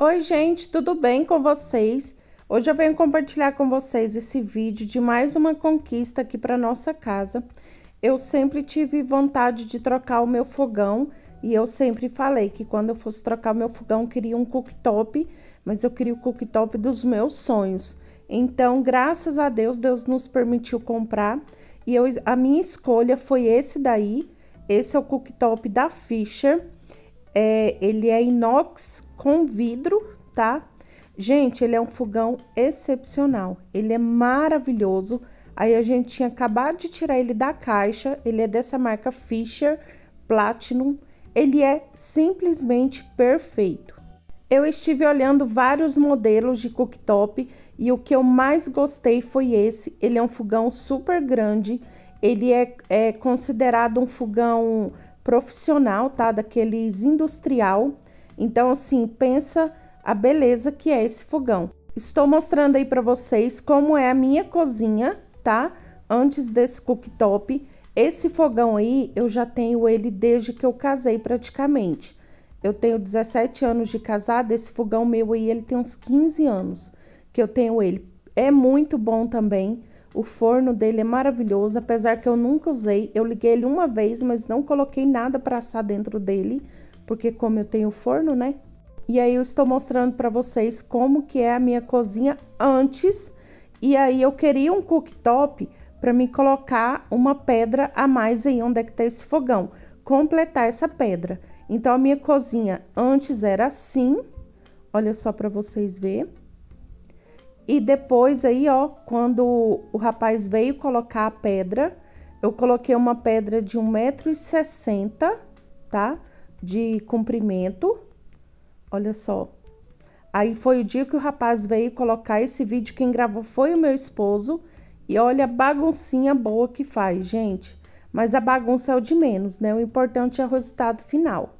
Oi, gente, tudo bem com vocês? Hoje eu venho compartilhar com vocês esse vídeo de mais uma conquista aqui para nossa casa. Eu sempre tive vontade de trocar o meu fogão e eu sempre falei que quando eu fosse trocar o meu fogão queria um cooktop, mas eu queria o cooktop dos meus sonhos. Então, graças a Deus, Deus nos permitiu comprar e eu, a minha escolha foi esse daí. Esse é o cooktop da Fisher é, ele é inox com vidro, tá? Gente, ele é um fogão excepcional, ele é maravilhoso. Aí a gente tinha acabado de tirar ele da caixa, ele é dessa marca Fisher Platinum, ele é simplesmente perfeito. Eu estive olhando vários modelos de cooktop e o que eu mais gostei foi esse. Ele é um fogão super grande, ele é, é considerado um fogão profissional, tá? Daqueles industrial. Então, assim, pensa a beleza que é esse fogão. Estou mostrando aí para vocês como é a minha cozinha, tá? Antes desse cooktop. Esse fogão aí, eu já tenho ele desde que eu casei praticamente. Eu tenho 17 anos de casada, esse fogão meu aí, ele tem uns 15 anos que eu tenho ele. É muito bom também, o forno dele é maravilhoso, apesar que eu nunca usei. Eu liguei ele uma vez, mas não coloquei nada para assar dentro dele, porque como eu tenho forno, né? E aí eu estou mostrando para vocês como que é a minha cozinha antes. E aí eu queria um cooktop para me colocar uma pedra a mais aí, onde é que tá esse fogão, completar essa pedra. Então a minha cozinha antes era assim. Olha só para vocês ver. E depois aí, ó, quando o rapaz veio colocar a pedra, eu coloquei uma pedra de 1,60m, tá? De comprimento. Olha só. Aí foi o dia que o rapaz veio colocar esse vídeo. Quem gravou foi o meu esposo. E olha a baguncinha boa que faz, gente. Mas a bagunça é o de menos, né? O importante é o resultado final.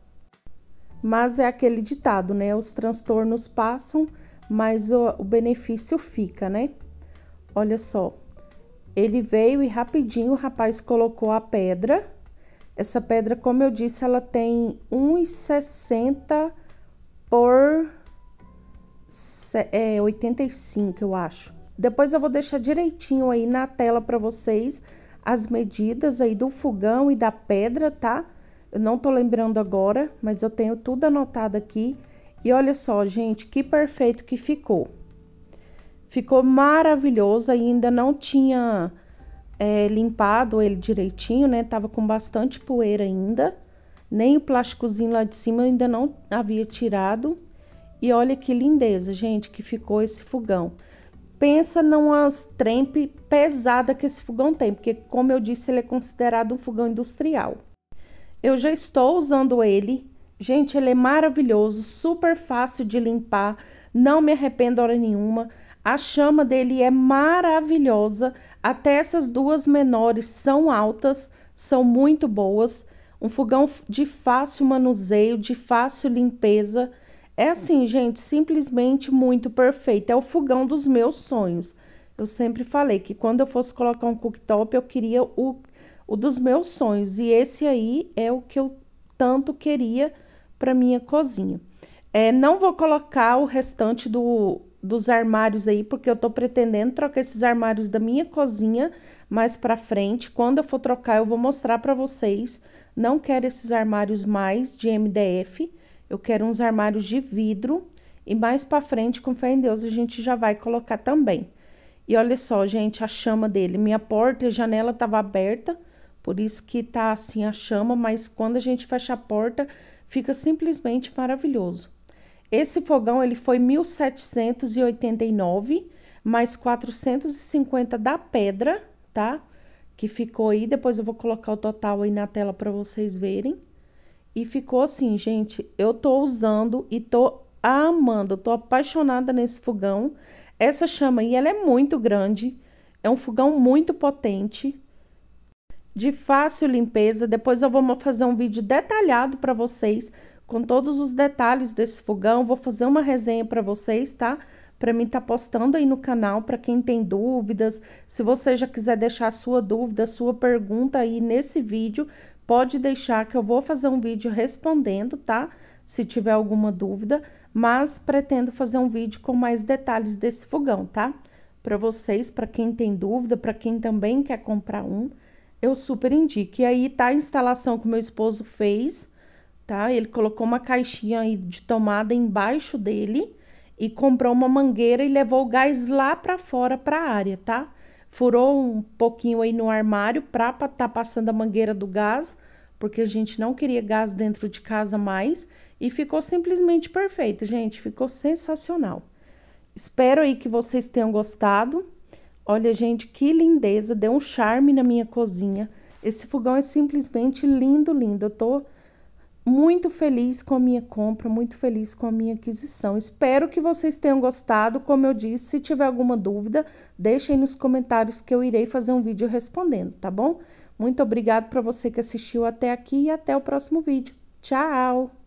Mas é aquele ditado, né? Os transtornos passam, mas o, o benefício fica, né? Olha só, ele veio e rapidinho o rapaz colocou a pedra. Essa pedra, como eu disse, ela tem 1,60 por é, 85, eu acho. Depois eu vou deixar direitinho aí na tela para vocês as medidas aí do fogão e da pedra, tá? Eu não tô lembrando agora, mas eu tenho tudo anotado aqui e olha só, gente, que perfeito que ficou. Ficou maravilhoso, ainda não tinha é, limpado ele direitinho, né? Tava com bastante poeira ainda. Nem o plásticozinho lá de cima ainda não havia tirado. E olha que lindeza, gente, que ficou esse fogão. Pensa numas trempe pesada que esse fogão tem, porque como eu disse, ele é considerado um fogão industrial. Eu já estou usando ele Gente, ele é maravilhoso, super fácil de limpar, não me arrependo hora nenhuma. A chama dele é maravilhosa, até essas duas menores são altas, são muito boas. Um fogão de fácil manuseio, de fácil limpeza. É assim, gente, simplesmente muito perfeito. É o fogão dos meus sonhos. Eu sempre falei que quando eu fosse colocar um cooktop, eu queria o, o dos meus sonhos. E esse aí é o que eu tanto queria para minha cozinha. É, não vou colocar o restante do, dos armários aí, porque eu tô pretendendo trocar esses armários da minha cozinha mais para frente. Quando eu for trocar, eu vou mostrar para vocês. Não quero esses armários mais de MDF, eu quero uns armários de vidro. E mais para frente, com fé em Deus, a gente já vai colocar também. E olha só, gente, a chama dele. Minha porta e janela tava aberta, por isso que tá assim a chama, mas quando a gente fecha a porta, Fica simplesmente maravilhoso. Esse fogão ele foi 1789 mais 450 da pedra, tá? Que ficou aí, depois eu vou colocar o total aí na tela para vocês verem. E ficou assim, gente, eu tô usando e tô amando, eu tô apaixonada nesse fogão. Essa chama aí, ela é muito grande, é um fogão muito potente, de fácil limpeza. Depois eu vou fazer um vídeo detalhado para vocês, com todos os detalhes desse fogão. Vou fazer uma resenha para vocês, tá? Para mim tá postando aí no canal, para quem tem dúvidas. Se você já quiser deixar a sua dúvida, a sua pergunta aí nesse vídeo, pode deixar que eu vou fazer um vídeo respondendo, tá? Se tiver alguma dúvida, mas pretendo fazer um vídeo com mais detalhes desse fogão, tá? Para vocês, para quem tem dúvida, para quem também quer comprar um, eu super indico. E aí tá a instalação que meu esposo fez, tá? Ele colocou uma caixinha aí de tomada embaixo dele e comprou uma mangueira e levou o gás lá para fora para a área, tá? Furou um pouquinho aí no armário para tá passando a mangueira do gás, porque a gente não queria gás dentro de casa mais e ficou simplesmente perfeito, gente, ficou sensacional. Espero aí que vocês tenham gostado. Olha, gente, que lindeza, deu um charme na minha cozinha. Esse fogão é simplesmente lindo, lindo. Eu tô muito feliz com a minha compra, muito feliz com a minha aquisição. Espero que vocês tenham gostado. Como eu disse, se tiver alguma dúvida, deixem nos comentários que eu irei fazer um vídeo respondendo, tá bom? Muito obrigado para você que assistiu até aqui e até o próximo vídeo. Tchau!